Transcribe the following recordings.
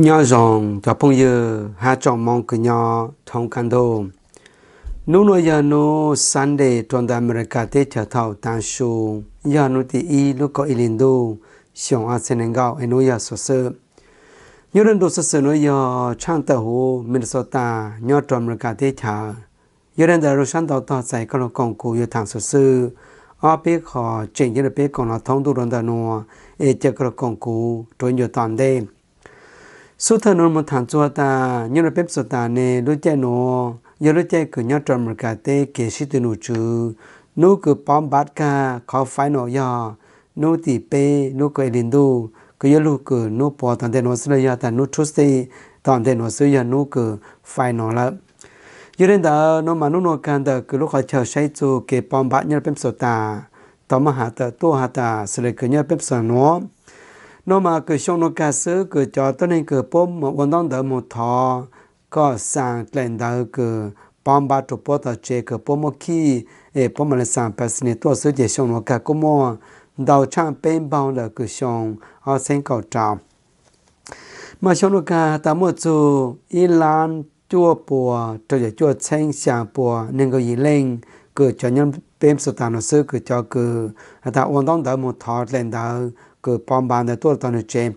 nhớ rằng cho phong giờ hai chọn mong cứ nhớ thông can đồ nô nô giờ nô san đề toàn đại America tết trở thầu tan su giờ nô tỷ y lúc có ilin đô xiong a sen ngang gạo nô giờ sơ sơ nhớ đến đồ sơ sơ nô giờ trang tờ hồ Minnesota nhớ toàn America tết trở nhớ đến đại Russian tàu tàu chạy các lô công cụ yêu thằng sơ sơ ở bên họ chỉnh như là bên còn là thông đồ đoàn đại nô e chơi các lô công cụ trốn nhiều toàn đêm สุทานนมันถามจัวตาญรเป็บสตาเนรู้ใจโนยรู้ใจคือยอดรมกาเต เกชิตนูจูนูคือป้อมบัตกาขอไฟนอยอนูตีเปนูเกลินดูคือยลูกคือนูปอตอนเดนอสเลยาแต่นูทุสตีตอนเดนอสยานูคือไฟนอละยืนเดานมานุโนกันเดคือลูกขอเชาใช้จูเกป้อมบัตญรเป็บสตาต่อมหาเตตัวหาตาสเลยคือยอดเป็บสนอ nó mà cứ xong nó cá sớ cứ cho tới nên cứ bom mà vẫn đang đỡ một thọ có sang lên đầu cứ bom ba trụ bom tờ chế cứ bom một khi ê bom mà là sang bác sĩ tôi sớ chế xong nó cá cũng mà đầu trang bên bao là cứ xong ở sen cầu trọng mà xong nó cá ta một chú Iran chua bùa cho giờ chua chanh xà bùa nên có gì lên cứ cho nhân bên số tàn nó sớ cứ cho cứ ta ổn đón đỡ một thọ lên đầu. គឺបំបានទៅតនជេម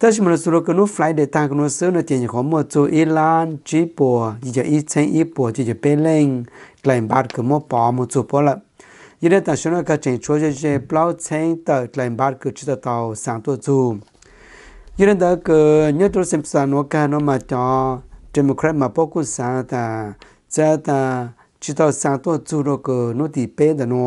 តែជំនឿសុរកនុ flight data កនុសើនៅទីញខមជូអ៊ីឡានជីពួរជាអ៊ីឆេងអ៊ីពួរជាពេលលេងក្លែងបាត់កមកប៉មជូពលយេតាសនកចេញជួជាជាប្លោឆេងតក្លែងបាត់គឺជិតតោសាំតូជូយេតាកញត្រុសិមសានវកានមកចដេម៉ូក្រាតមកពកុសាតាចតាជិតតោសាំតូជូរកនុទីពេលដណោ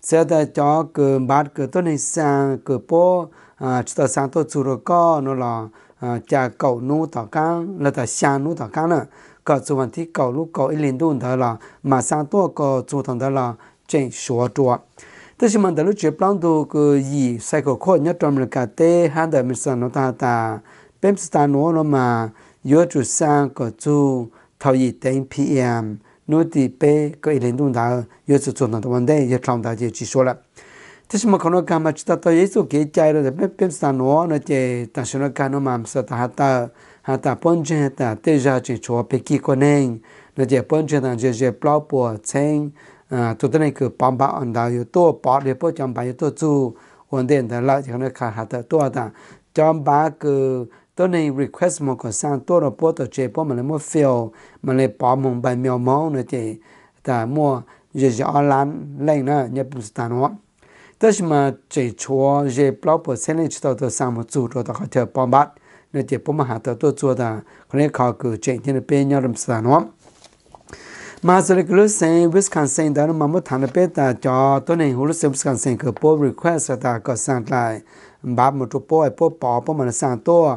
sa da uh, ke ke ke po uh, ko no la uh, la na ka i la ko la chen nu di pe ke lindung da yu zi zu nang da wan dai yi ji ji shuo kono ka na ka hata hata hata na yu po yu ka hata tôi này request một cái sang tôi là bố tôi chế bố mà lại mua phiếu mà lại bỏ một bài mèo máu nữa chế ta mua giờ giờ Lan, lên nữa nhập tàn hóa tất mà chế chúa giờ blog của xem lên chúng tôi sang một chủ rồi tôi có thể bỏ bát, nữa chế bố mà hạ tôi tôi chúa ta có lẽ khó cử chế thì là bên nhau làm tàn hóa mà giờ là cứ xem Wisconsin đó mà muốn thằng là biết, ta cho tôi này hồi xem Wisconsin cái bố request ta có sang lại bắp một chút bố ai bố bỏ bố mà là sang tôi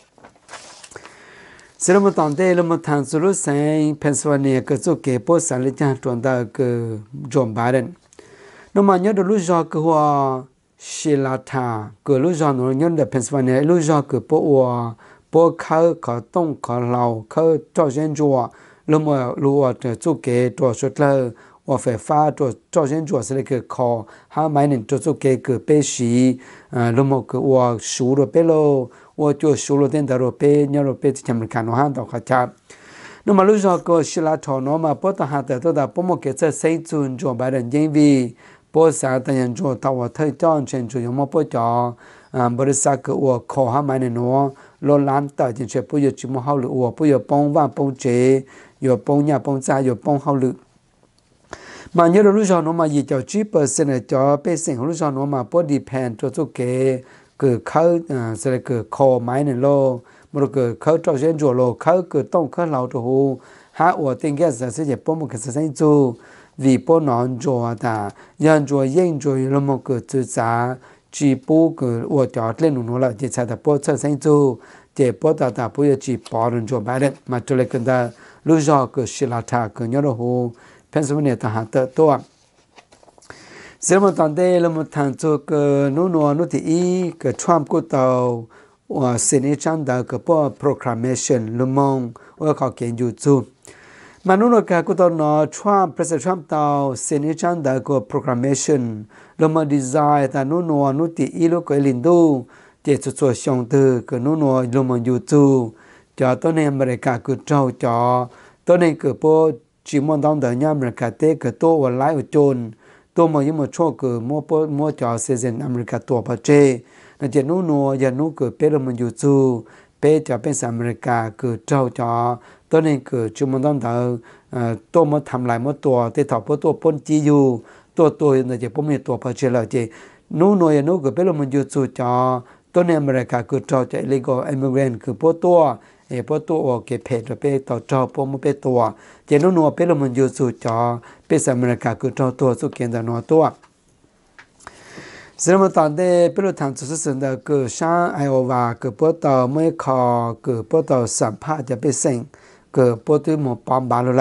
Sirama tante ilama thansuru sain Pennsylvania ka tsu ke po san le chan tuanda ka John Biden. No ma nyo lu jo ka hua Shilata ka lu jo no nyo da Pennsylvania lu jo ka po wa po ka ka tong ka lao ka to jen jo wa lu ma lu wa ta tsu ke to so tla wa fe fa to to jen jo se le ka ko ha mai nen to tsu ke ka pe shi lu mo ka wa shu ro pe lo 我就修了点的罗贝，你罗贝前面看罗汉到客家。那么路上个希腊朝罗嘛，波多汉得到的波莫给这三尊做白人因为波萨的人做到我特将全主有么不讲，嗯，不是萨个我口哈买的罗，罗兰的进去不有这么好路，我不有帮万帮节，有帮呀帮债，有帮好路。mà nhớ lúc sau nó mà gì cho chip percent cho percent lúc sau nó mà body pan cho tôi kể kao maine loo, mroo kao trao shen zhuo loo, kao kao tong ka lao tu huu, haa waa ting kia saa siye po muka saa shen zhuo, vii po non zhuo waa taa, yan zhuo yin zhuo yin lomo ka tsu zaa, chi po koo waa tiaa tling nungu loo, di chaa taa po chaa shen zhuo, di po taa sẽ một tuần đây là một thằng cho cơ nô nô nô thì ý cơ Trump của tàu và xin ý chăng đó cơ bỏ proclamation lưu mong và khó kiến dụ chú mà nô nô cơ của tàu nó Trump President Trump tàu xin ý chăng đó cơ proclamation lưu mong desire ta nô nô nô thì ý lúc cơ linh đô chỉ cho cho xong từ cơ nô nô lưu mong dụ chú cho tôi nên mà cả cơ trâu cho tôi nên cơ bỏ chỉ mong đón đỡ nhau mà cả tế cơ tô và lái ở chôn tōma ima chōka mō pō mō tia sē sēn Amerika tō pa chē. Nā tia nō nō ya nō kō pē rā mō yō tsū, pē tia pēn sā Amerika kō chau tia, tō nē kō chū mō tāng tham lai mō tō, tē tā pō tō pōn tī yō, tō tō yō nā tia pō mē tō pa chē lā chē. Nō nō ya nō kō pē rā mō yō tsū tia, tō nē Amerika kō chau illegal immigrant kō pō tō, e po tu o ke phe to pe to cho po mo pe to je no no pe lo mun ju su cho pe sa mra ka ku to to su ken da no to Zirma tante pilo tang tsu sin da ku shang ai o wa ku po to mai kho ku po to sam pa ja pe sing ku po tu mo pam ba lo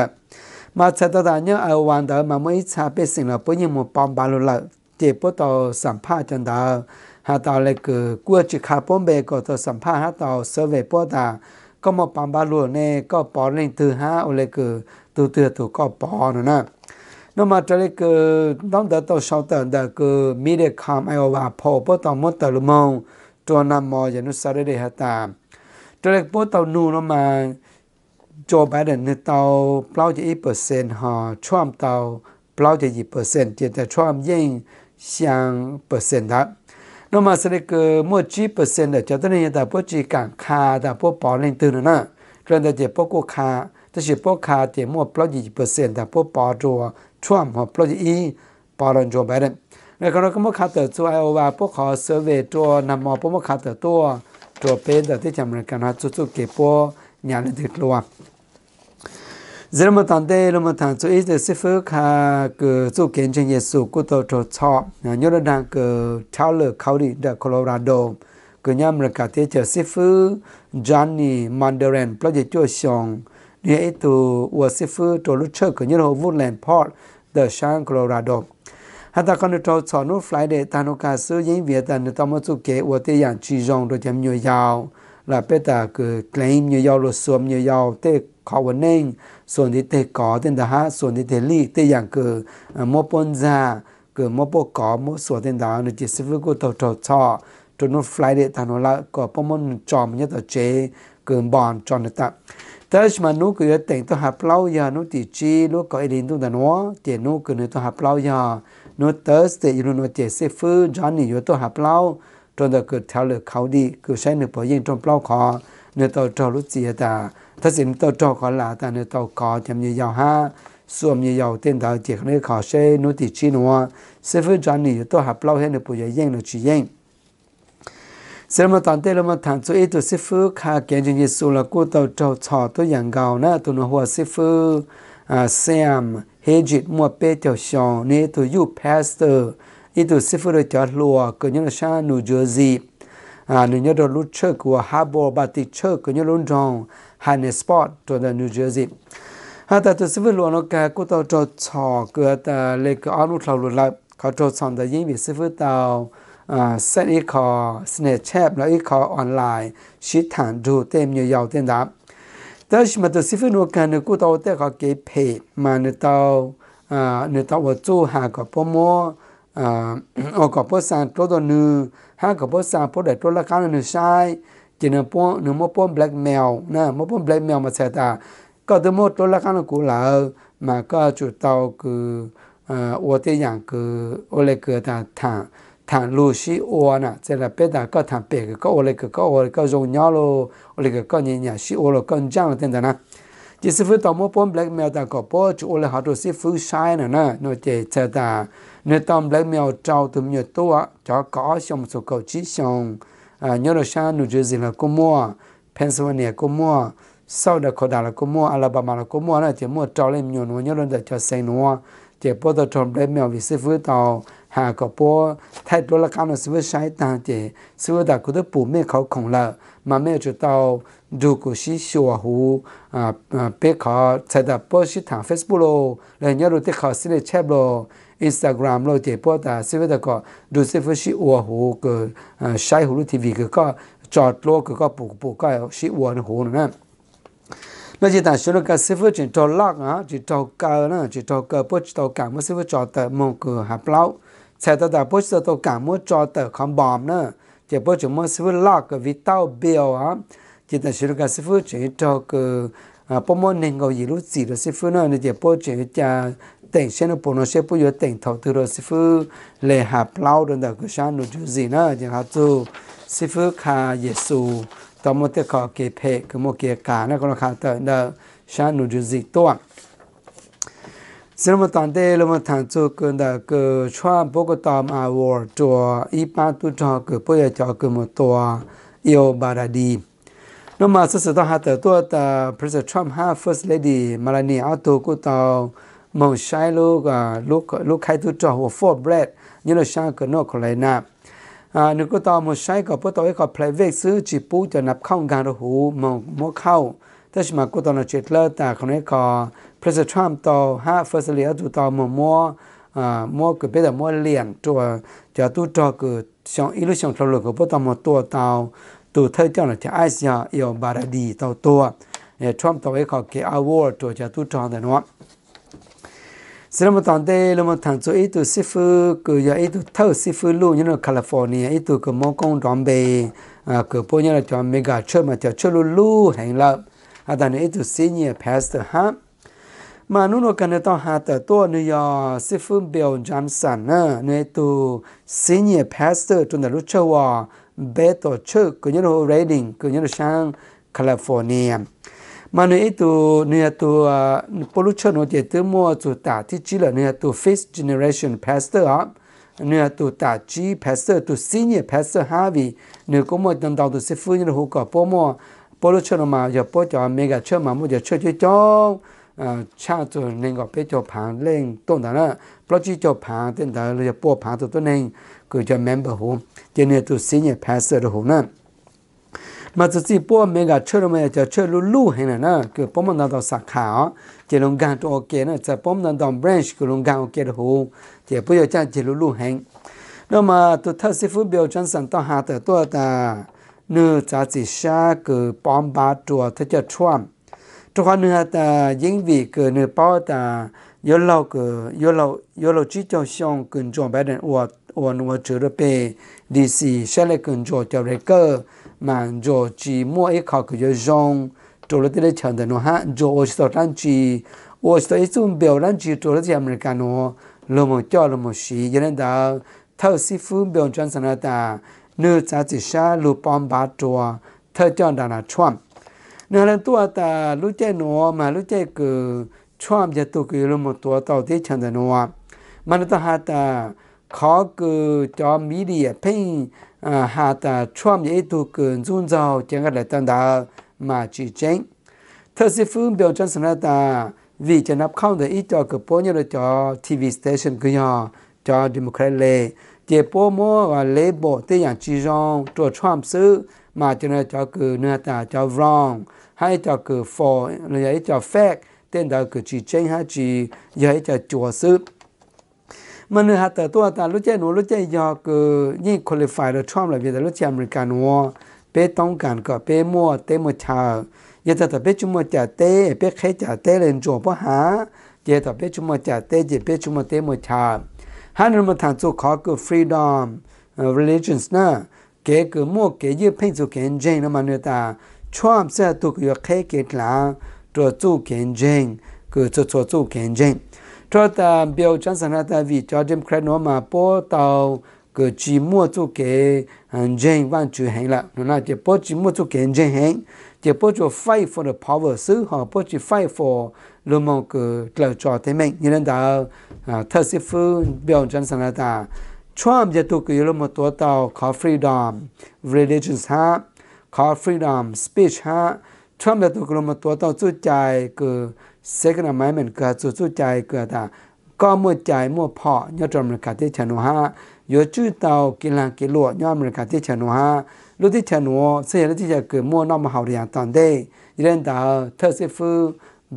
mà cha đó là nhớ ở hoàn đời mà mới cha biết sinh là bố nhiên một bom ba lô lợ thì bố tàu sản pha chân đó hà tàu lại cứ cua chỉ khá bom bê của tàu sản pha hà tàu sở về bố tàu ก็มาปั่มบาลูเนี่ยก็ปอเล่งตือห้าอะไรก็ตัวเตือตัวก็ปอนะนะนมาจะเลยก็ต้องเดตัวชาวเตอรเดกิดมีเด็กคำไอวาพอปตอมดตะลุมงตัวนำมออย่างนุสาได้หตามจะเลยปตอนูนมาโจไบเดนเตาเปล่าจะอีเปอร์เซ็นต์ฮะช่วงเตาเปล่าจะยี่เปอร์เซ็นต์เจแต่ช่วงยิ่งส像เปอร์เซ็นต์ครับ nōma sā mō chī pā dā chā yā dā pō chī kāng khā dā pō pā rīng tū rī nā rā dā jī pō kō khā tā shī pō khā tī mō plā jī pā dā pō pā rō chō bā rī nā kā rō kī mō khā tā tsū wā pō sā vē tō nā mō pō mō tā tō tō pē dā chā mō kā nā tsū tsū kē pō wā Zira mo tante lo mo tang tsu is de sifu ka ku tsu kenchen Yesu ku tổ cho cho nhớ da dang ku tao le kao di da Colorado ku nyam ra ka te sư phụ Johnny Mandarin plo je cho xiong ni ai e tu wa sifu to lu cho ku nyo ho Woodland Park the Shan Colorado hata con được cho cho nu fly để tanu những việc yin việt tao tamo tsu ke wa te yang chi jong do jam nhiều giàu. là bây giờ cứ c l a i ย như giàu luật xuống như giàu thế khó vấn nên ส่วนที่เตะกอเต็นดาฮะส่วนที่เตลี่เตะอย่างเกิมอปนซาเกิมอปกอมอส่วนเต็นดาวในจิตสิฟกุตโตชอจนนฟลายเดตานละก็ปมนจอมเนี่ยต่อเจเกิดบอนจอนตะแต่ชมานุก็ยัแต่งตัวหาเปล่ายานุติจีลูกก็เอรินตุนตะนัวเจนุก็เนตัวหาเปล่ายานุเตสเตยูนุเจเซฟืจอนนี่อยู่ตัวหาเปล่าจนเกิดแถวเลยเขาดีคือใช้เนื้อปอยิ่งจนเปล่าคอเนื้อต่อจอรุจีตาถ้าสิมต่อจอขอลาตาเนื้อต่อคอจำยียาวห้าส่วนยียาวเต็นดาวเจียกเนื้อขอใช้นุติชินัวเซฟูจานี่ตัวหาเปล่าให้เนื้อปุยยิ่งเนื้อชียิ่งเสร็จมาตอนเต้เรามาถามตัวเอตัวซิฟูคาเกนจินยิสูละกูตัวเจ้าชอตัวอย่างเก่าหน้าตัวหัวซิฟูอ่าแซมเฮจิตมัวเป้เจ้าชองเนื้อตัวยูพาสเตอร์ itu sifuro cha loa kunyo sha New Jersey a nyo do lu chơ của harbor ba ti chơ kunyo lon dong hane spot to the New Jersey ha ta to sifuro lo no ka ko to to cho ko ta le ko anu thlau lo la ka to son da yin bi sifuro ta a set e ko snapchat la e ko online shi than du te myo yao ten da ta shi ma to sifuro ka ne ko to te ka ke phe ma ne to a ne to wo chu ha ko pomo โอ้กบสันตัวตัวหนึ่งหฮะกบสันพอดตัวละครหนึ่งใช่จีนป้อนหนึ่งมอป้อนแบล็กเมลนะมอป้อนแบล็กเมลมาแสดงก็ตัวมอตัวละครนึงกูเหล่า มาก็จุดเตาคือเอ่อวัวที่อย่างคือ โอเลกือตาถางถางลูชิโอน่ะเจริญเป็ดตาก็ถางเป็ดก็โอเลกือก็โอเลก็ยงยาโลโอเลกือก็ยิี่ยเนี่ิโอโลก็จังเต็มตานะ chỉ sư phụ tao mua bom blackmail ta có bố chú là họ đồ sư phụ sai nữa nè nó chỉ chờ ta nếu tao blackmail trao tụm nhiều tua cho có xong số cầu chỉ xong à nhớ là sao New Jersey là cô mua Pennsylvania cô mua sau đó có đà là cô mua Alabama là cô mua nè chỉ mua trao lên nhiều nữa nhớ là để cho xây nữa chỉ bố tao trồng blackmail vì sư phụ tao hà có bố thay đổi là cao nó sư phụ sai ta chỉ sư phụ ta cũng được bù mẹ khẩu khổng lợ mà mẹ chú tao ดูกูชิชัวหูเอ่าอ่าเปขาแสดงโพสต์ทางเฟซบุ๊กโลแล้วเนี่ยรู้ที่เขาสิ่งแชร์โล อินสตาแกรมโลเจีบยวแต่สิ่งเด่เขาดูสิ่งที่ชัวหูก็ใช้หูรูทีวีก็จอดโลกก็ปลุกปลุกก็ชิวหูหูนะเราจะแต่ชั่วโลกสิ่งที่จะลักอะจิตอกกอร์นะจิตอกกอร์ปุ๊บจะตอกแก่เมื่อสิ่งที่จอดแต่มองก็หาเปล่าแสดงแตพปุ๊บจะทอกแก่เมื่อจอดแต่คำบอมนะเจะปุ๊บจะเมื่อสิ่งลักก็วิตาลเบลอ่ะ kita shiruka sifu chen to ku pomo nengo yiru ziro sifu no ne je po chen cha teng shen po no she po yo teng thau tu ro sifu le ha plau don da ku shan no ju zi na je ha tu sifu kha yesu to mo te kho ke phe ku mo ke ka na ko kha ta na shan no ju zi to Sirma tante lama tangzu kunda ku chuan boko tam award to ipa tu to ku po ya cho ku mo to yo baradi. Numa sasata hata tua ta President Trump ha First Lady Melania Otto ku tao mong shai lu ga lu lu khai tu cho ho Fort Bragg như là sang cái nó còn lại nè à nếu có tao một sai có bữa tối có play về xứ chỉ bù cho nạp không gan đồ hú mong mua khâu thế mà cô tao nó chết lơ ta không nên có President Trump tao ha First Lady tu tao mà mua à mua cái bây giờ mua liền cho cho tu cho cái xong ít lúc xong thảo luận của bữa tao một tua tao tu thơ cho là Ai Asia yêu bà ra đi tàu tua Trump tàu ấy có cái award tuổi cha tu tròn rồi nó sẽ là một tòn tê là một thằng chỗ ít tu sư phụ cứ giờ ít tu thơ sư phụ luôn như là California ít tu cứ mong công đoàn bề à, cứ bố như là cho mega chơi mà cho chơi luôn luôn hành là à đàn ít tu senior pastor ha mà nó nó cần tao hạ tờ tua nữa giờ sư phụ Bill Johnson nè nữa tu senior pastor trong đó lúc chơi beto chơ cứ nhớ hồ Reading cứ nhớ sang California mà nữa tu nữa tu à, polu chơ nó chỉ tu mua tu tả thì chỉ là nữa tu first generation pastor á nữa tu tả chỉ pastor tu senior pastor Harvey nữa cũng một đồng đầu tu sẽ phương nhớ hồ cả bố mua polu chơ nó mà giờ bố cho mega chơ mà mua giờ chơ chơi cho à, cha tu nên gọi bé cho phản lên tôn đó là bố chỉ cho phản tên đó là bố phản tu tu nên cứ cho member home cho nên tôi xin nhé phá sơ rồi nè mà chỉ chỉ bố mẹ gà chơi rồi mà chỉ chơi lú lú hay là nè cứ bố mình đang sạc khảo chỉ lông gan cho ok nè chỉ bố mình đang branch cứ lông gan ok rồi hồ chỉ bây giờ cha chỉ lú lú hay đó mà tôi thật sự phụ biểu chân sản tao hạ tới tôi ta nữ cha chỉ xa cứ bom ba chùa thế cho chuam cho khoa nữ ta dính vị cứ nữ bao ta yêu lâu cứ yêu lâu yêu lâu chỉ cho xong cứ cho bé đến uột 我努阿图拉佩、迪西、舍雷肯、乔治·雷格、曼、乔治·莫埃卡尔、约翰·杜罗蒂勒、查德诺汉、乔治·托兰我是斯特恩·贝尔兰奇、托罗斯·阿梅那么叫那么罗有人到伦达、汤表转上尔的，恩·桑塔、下扎帮沙、桌，蓬巴多、特乔达纳·冲。荷兰、土耳其、卢塞诺、马、卢塞克、冲、杰图克、罗莫、土耳其、查德诺瓦、曼特哈塔。考个叫米的也拼，啊，还的创业都跟遵照这个来等到马之争。特斯分标准是那的，为这那看的一条个半年的叫 TV station 个样叫 Democrat 嘞，这波么啊 Labor 这样集中做 Trump 手，马这那叫个那的叫 wrong，还叫个 for，那叫 fact，等到个之争还是也叫角色。Manu had dabei tar, nu nu ca Martin Luther King quyul pused son trom b Pon cùng Bluetooth Nu ca ya cu yin badhhh Voxxeday. Yer'sa, khulhaasty sce'as la trom labi ituu Hamilton nur pi ambitiousnya p pas mor Di maudhaari Nguoo Pcya t infringna car 작 symbolic If you want today give and focus on the salaries. алаan. Yer'a ta mustache keka hat to loo syi listnach beaucoup hali cho ta biểu chân sản ta vì cho Democrat nó mà bố tàu cứ chỉ mua cho cái dân văn chủ hành là nó là chỉ bố chỉ mua cho cái hành hành chỉ bố cho fight for the power xứ họ bố chỉ fight for lưu mong cứ lựa cho thế mình như nên à, thật sự phu biểu chân sản ta Trump giờ tôi cứ lưu một tổ tàu có freedom religion ha có freedom speech ha Trump giờ tôi cứ lưu một tổ tàu chú chạy cứ เซกนาไม้เหม็นเกือสุดสุดใจเกือตาก็มื่อใจมื่อพอยอดอเมริกาที่ชนุฮะโดชื่อเตากินลังกินลวดยอดอเมริกาที่ชนุฮะลูกที่ชนุเสียลที่จะเกิดมั่วนอกมหาวิทยาลัยตอนเด้ยเรียนตาอเทอร์ซิฟู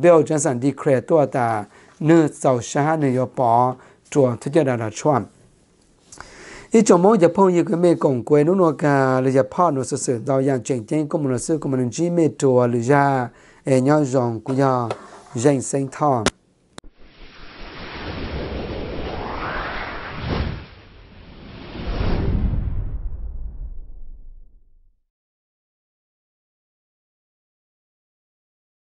เบลจันสันดีเครตัวตาเนื้อเสาชาเนยปอจวนที่จะดาราชวนอีจอมองจะพ่งยึกไม่กงกวยนุนกาหรือจะพ่อหนุสื่อเราอย่างเจงเจงก็มันสื่อก็มันจีเมตัวหรือจะเอญยองกุยา Ginseng Tom.